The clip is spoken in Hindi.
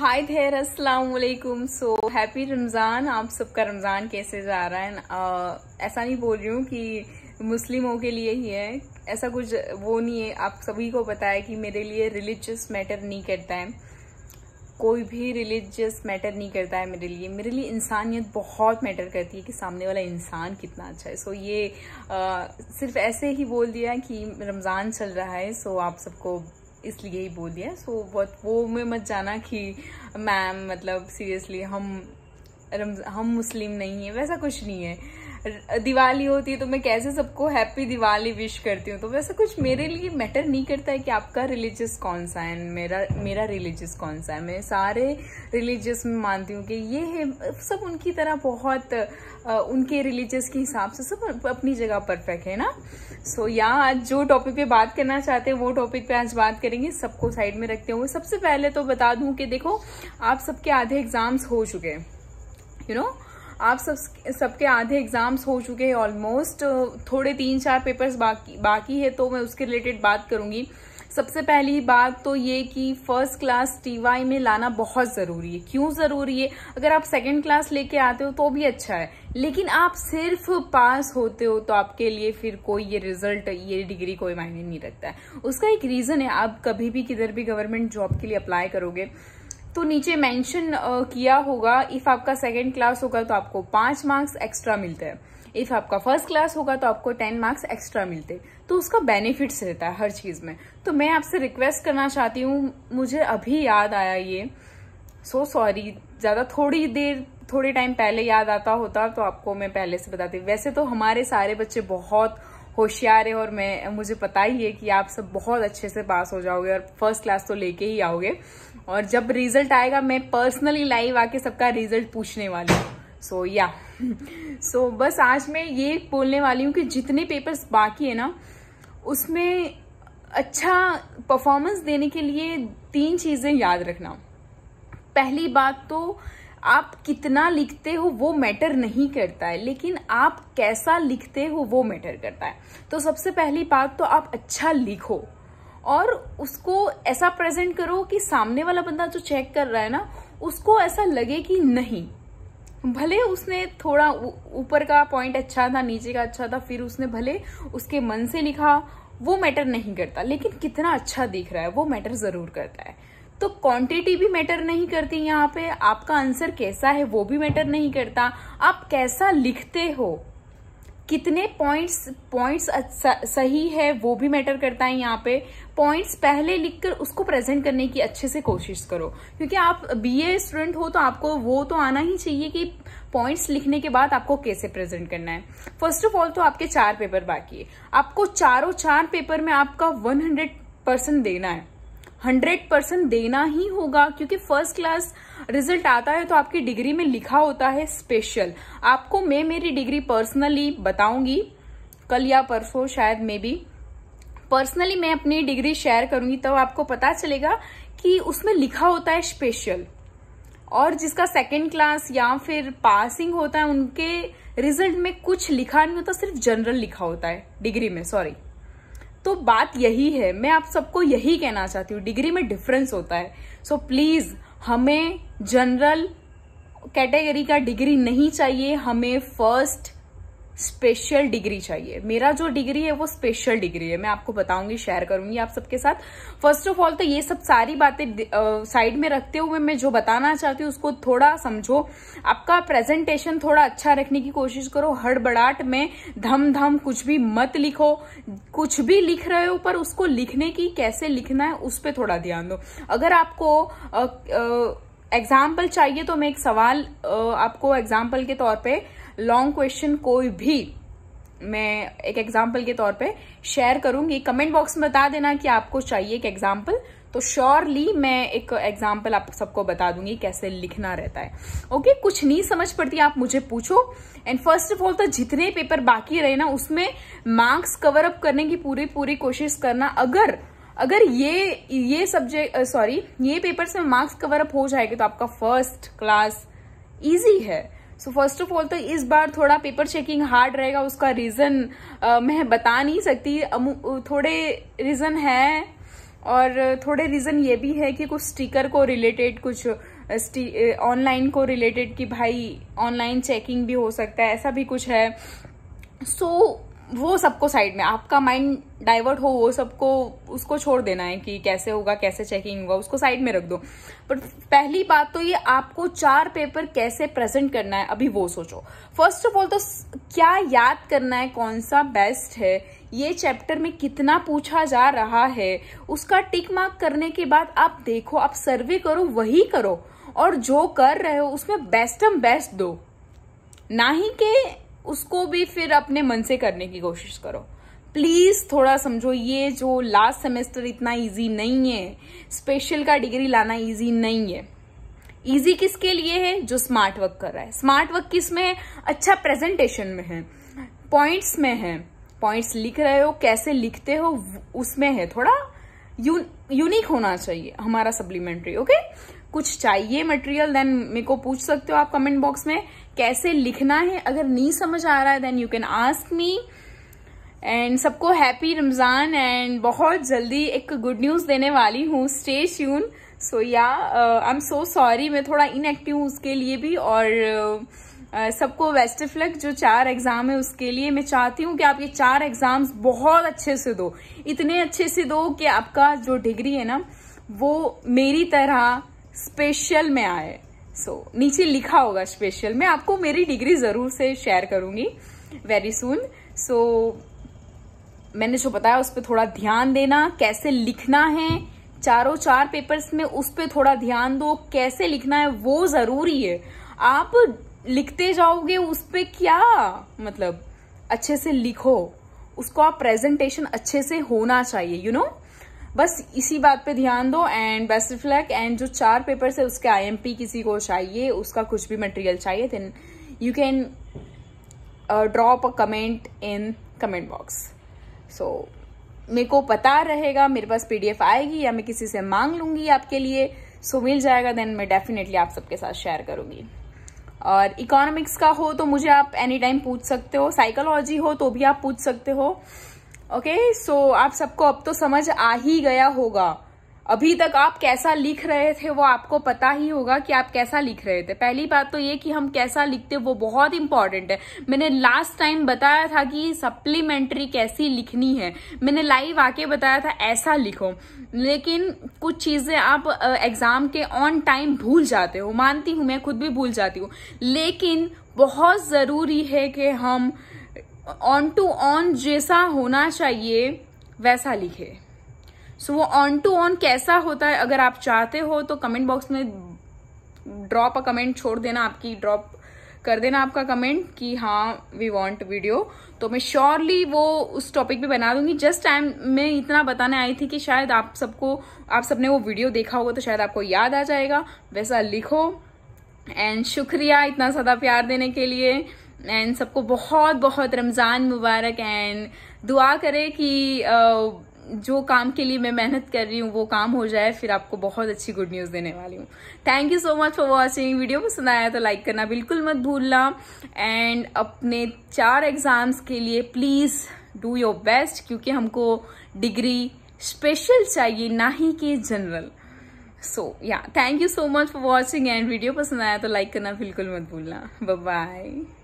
हाय देर असलकुम सो हैप्पी रमज़ान आप सबका रमज़ान कैसे जा रहा है ऐसा नहीं बोल रही हूँ कि मुस्लिमों के लिए ही है ऐसा कुछ वो नहीं है आप सभी को पता है कि मेरे लिए रिलीजियस मैटर नहीं करता है कोई भी रिलीजियस मैटर नहीं करता है मेरे लिए मेरे लिए इंसानियत बहुत मैटर करती है कि सामने वाला इंसान कितना अच्छा है सो so, ये आ, सिर्फ ऐसे ही बोल दिया कि रमज़ान चल रहा है सो so आप सबको इसलिए ही बोल दिया सो so, बहुत वो में मत जाना कि मैम मतलब सीरियसली हम हम मुस्लिम नहीं है वैसा कुछ नहीं है दिवाली होती है तो मैं कैसे सबको हैप्पी दिवाली विश करती हूँ तो वैसा कुछ मेरे लिए मैटर नहीं करता है कि आपका रिलीजियस कौन सा है मेरा मेरा रिलीजियस कौन सा है मैं सारे रिलीजियस में मानती हूँ कि ये है सब उनकी तरह बहुत उनके रिलीजियस के हिसाब से सब अपनी जगह परफेक्ट है ना सो so, या आज जो टॉपिक पे बात करना चाहते हैं वो टॉपिक पे आज बात करेंगे सबको साइड में रखते हुए सबसे पहले तो बता दूं कि देखो आप सबके आधे एग्जाम्स हो चुके हैं यू नो आप सब सबके आधे एग्ज़ाम्स हो चुके हैं ऑलमोस्ट थोड़े तीन चार पेपर्स बाकी बाकी है तो मैं उसके रिलेटेड बात करूंगी सबसे पहली बात तो ये कि फर्स्ट क्लास टीवाई में लाना बहुत ज़रूरी है क्यों ज़रूरी है अगर आप सेकंड क्लास लेके आते हो तो भी अच्छा है लेकिन आप सिर्फ पास होते हो तो आपके लिए फिर कोई ये रिजल्ट ये डिग्री कोई मायने नहीं रखता है उसका एक रीज़न है आप कभी भी किधर भी गवर्नमेंट जॉब के लिए अप्लाई करोगे तो नीचे मेंशन किया होगा इफ आपका सेकेंड क्लास होगा तो आपको पांच मार्क्स एक्स्ट्रा मिलते हैं इफ आपका फर्स्ट क्लास होगा तो आपको टेन मार्क्स एक्स्ट्रा मिलते तो उसका बेनिफिट्स रहता है हर चीज में तो मैं आपसे रिक्वेस्ट करना चाहती हूँ मुझे अभी याद आया ये सो so सॉरी ज्यादा थोड़ी देर थोड़े टाइम पहले याद आता होता तो आपको मैं पहले से बताती वैसे तो हमारे सारे बच्चे बहुत होशियार है और मैं मुझे पता ही है कि आप सब बहुत अच्छे से पास हो जाओगे और फर्स्ट क्लास तो लेके ही आओगे और जब रिजल्ट आएगा मैं पर्सनली लाइव आके सबका रिजल्ट पूछने वाली हूँ सो या सो बस आज मैं ये बोलने वाली हूँ कि जितने पेपर्स बाकी है ना उसमें अच्छा परफॉर्मेंस देने के लिए तीन चीज़ें याद रखना पहली बात तो आप कितना लिखते हो वो मैटर नहीं करता है लेकिन आप कैसा लिखते हो वो मैटर करता है तो सबसे पहली बात तो आप अच्छा लिखो और उसको ऐसा प्रेजेंट करो कि सामने वाला बंदा जो चेक कर रहा है ना उसको ऐसा लगे कि नहीं भले उसने थोड़ा ऊपर का पॉइंट अच्छा था नीचे का अच्छा था फिर उसने भले उसके मन से लिखा वो मैटर नहीं करता लेकिन कितना अच्छा दिख रहा है वो मैटर ज़रूर करता है तो क्वांटिटी भी मैटर नहीं करती यहाँ पे आपका आंसर कैसा है वो भी मैटर नहीं करता आप कैसा लिखते हो कितने पॉइंट्स अच्छा, पॉइंट्स सही है वो भी मैटर करता है यहाँ पे पॉइंट्स पहले लिखकर उसको प्रेजेंट करने की अच्छे से कोशिश करो क्योंकि आप बीए स्टूडेंट हो तो आपको वो तो आना ही चाहिए कि पॉइंट्स लिखने के बाद आपको कैसे प्रेजेंट करना है फर्स्ट ऑफ ऑल तो आपके चार पेपर बाकी है आपको चारों चार पेपर में आपका वन हंड्रेड परसेंट देना है हंड्रेड परसेंट देना ही होगा क्योंकि फर्स्ट क्लास रिजल्ट आता है तो आपकी डिग्री में लिखा होता है स्पेशल आपको मैं मेरी डिग्री पर्सनली बताऊंगी कल या परसों शायद मे बी पर्सनली मैं अपनी डिग्री शेयर करूंगी तब तो आपको पता चलेगा कि उसमें लिखा होता है स्पेशल और जिसका सेकेंड क्लास या फिर पासिंग होता है उनके रिजल्ट में कुछ लिखा नहीं होता सिर्फ जनरल लिखा होता है डिग्री में सॉरी तो बात यही है मैं आप सबको यही कहना चाहती हूँ डिग्री में डिफरेंस होता है सो so, प्लीज़ हमें जनरल कैटेगरी का डिग्री नहीं चाहिए हमें फर्स्ट स्पेशल डिग्री चाहिए मेरा जो डिग्री है वो स्पेशल डिग्री है मैं आपको बताऊंगी शेयर करूंगी आप सबके साथ फर्स्ट ऑफ ऑल तो ये सब सारी बातें साइड में रखते हुए मैं जो बताना चाहती हूँ उसको थोड़ा समझो आपका प्रेजेंटेशन थोड़ा अच्छा रखने की कोशिश करो हड़बड़ाहट में धम धम कुछ भी मत लिखो कुछ भी लिख रहे हो पर उसको लिखने की कैसे लिखना है उस पर थोड़ा ध्यान दो अगर आपको एग्जाम्पल चाहिए तो मैं एक सवाल आपको एग्जाम्पल के तौर पर लॉन्ग क्वेश्चन कोई भी मैं एक एग्जाम्पल के तौर पे शेयर करूंगी कमेंट बॉक्स में बता देना कि आपको चाहिए एक एग्जाम्पल तो श्योरली मैं एक एग्जाम्पल आप सबको बता दूंगी कैसे लिखना रहता है ओके okay? कुछ नहीं समझ पड़ती आप मुझे पूछो एंड फर्स्ट ऑफ ऑल तो जितने पेपर बाकी रहे ना उसमें मार्क्स कवर अप करने की पूरी पूरी कोशिश करना अगर अगर ये ये सब्जेक्ट सॉरी ये पेपर से मार्क्स कवर अप हो जाएगा तो आपका फर्स्ट क्लास इजी है सो फर्स्ट ऑफ ऑल तो इस बार थोड़ा पेपर चेकिंग हार्ड रहेगा उसका रीज़न मैं बता नहीं सकती थोड़े रीज़न है और थोड़े रीज़न ये भी है कि कुछ स्टिकर को रिलेटेड कुछ ऑनलाइन को रिलेटेड कि भाई ऑनलाइन चेकिंग भी हो सकता है ऐसा भी कुछ है सो so, वो सबको साइड में आपका माइंड डाइवर्ट हो वो सबको उसको छोड़ देना है कि कैसे होगा कैसे चेकिंग होगा उसको साइड में रख दो पर पहली बात तो ये आपको चार पेपर कैसे प्रेजेंट करना है अभी वो सोचो फर्स्ट ऑफ ऑल तो क्या याद करना है कौन सा बेस्ट है ये चैप्टर में कितना पूछा जा रहा है उसका टिक मार्क करने के बाद आप देखो आप सर्वे करो वही करो और जो कर रहे हो उसमें बेस्ट एम बेस्ट दो ना ही के उसको भी फिर अपने मन से करने की कोशिश करो प्लीज़ थोड़ा समझो ये जो लास्ट सेमेस्टर इतना इजी नहीं है स्पेशल का डिग्री लाना इजी नहीं है इजी किसके लिए है जो स्मार्ट वर्क कर रहा है स्मार्ट वर्क किस में है अच्छा प्रेजेंटेशन में है पॉइंट्स में है पॉइंट्स लिख रहे हो कैसे लिखते हो उसमें है थोड़ा यू, यूनिक होना चाहिए हमारा सप्लीमेंट्री ओके कुछ चाहिए मटेरियल देन मेरे को पूछ सकते हो आप कमेंट बॉक्स में कैसे लिखना है अगर नहीं समझ आ रहा है then you can ask me and सबको हैप्पी रमज़ान एंड बहुत जल्दी एक गुड न्यूज़ देने वाली हूँ स्टे श्यून सो या आई एम सो सॉरी मैं थोड़ा इनएक्टिव हूँ उसके लिए भी और uh, uh सबको वेस्टफ्लक जो चार एग्ज़ाम है उसके लिए मैं चाहती हूँ कि आप ये चार एग्ज़ाम्स बहुत अच्छे से दो इतने अच्छे से दो कि आपका जो डिग्री है ना वो मेरी तरह स्पेशल में आए सो so, नीचे लिखा होगा स्पेशल मैं आपको मेरी डिग्री ज़रूर से शेयर करूंगी वेरी सुन सो मैंने जो बताया उस पर थोड़ा ध्यान देना कैसे लिखना है चारों चार पेपर्स में उस पर थोड़ा ध्यान दो कैसे लिखना है वो ज़रूरी है आप लिखते जाओगे उस पर क्या मतलब अच्छे से लिखो उसको आप प्रेजेंटेशन अच्छे से होना चाहिए यू you नो know? बस इसी बात पे ध्यान दो एंड बेस्ट फ्लैक एंड जो चार पेपर्स है उसके आईएमपी किसी को चाहिए उसका कुछ भी मटेरियल चाहिए then you can drop a comment in comment box so मेरे को पता रहेगा मेरे पास पीडीएफ आएगी या मैं किसी से मांग लूंगी आपके लिए सो so, मिल जाएगा देन मैं डेफिनेटली आप सबके साथ शेयर करूंगी और इकोनॉमिक्स का हो तो मुझे आप एनी टाइम पूछ सकते हो साइकोलॉजी हो तो भी आप पूछ सकते हो ओके सो आप सबको अब तो समझ आ ही गया होगा अभी तक आप कैसा लिख रहे थे वो आपको पता ही होगा कि आप कैसा लिख रहे थे पहली बात तो ये कि हम कैसा लिखते वो बहुत इंपॉर्टेंट है मैंने लास्ट टाइम बताया था कि सप्लीमेंट्री कैसी लिखनी है मैंने लाइव आके बताया था ऐसा लिखो लेकिन कुछ चीज़ें आप एग्ज़ाम के ऑन टाइम भूल जाते हो मानती हूँ मैं खुद भी भूल जाती हूँ लेकिन बहुत ज़रूरी है कि हम ऑन टू ऑन जैसा होना चाहिए वैसा लिखे सो so, वो ऑन टू ऑन कैसा होता है अगर आप चाहते हो तो कमेंट बॉक्स में ड्रॉप अ कमेंट छोड़ देना आपकी ड्रॉप कर देना आपका कमेंट कि हाँ वी वांट वीडियो तो मैं श्योरली वो उस टॉपिक पे बना दूंगी जस्ट टाइम मैं इतना बताने आई थी कि शायद आप सबको आप सबने वो वीडियो देखा होगा तो शायद आपको याद आ जाएगा वैसा लिखो एंड शुक्रिया इतना ज़्यादा प्यार देने के लिए एंड सबको बहुत बहुत रमज़ान मुबारक एंड दुआ करें कि जो काम के लिए मैं मेहनत कर रही हूँ वो काम हो जाए फिर आपको बहुत अच्छी गुड न्यूज़ देने वाली हूँ thank you so much for watching video पसंद आया तो लाइक करना बिल्कुल मत भूलना एंड अपने चार एग्ज़ाम्स के लिए प्लीज़ डू योर बेस्ट क्योंकि हमको डिग्री स्पेशल चाहिए ना ही कि जनरल सो या thank you so much for watching and video पसंद आया तो लाइक करना बिल्कुल मत भूलना बाय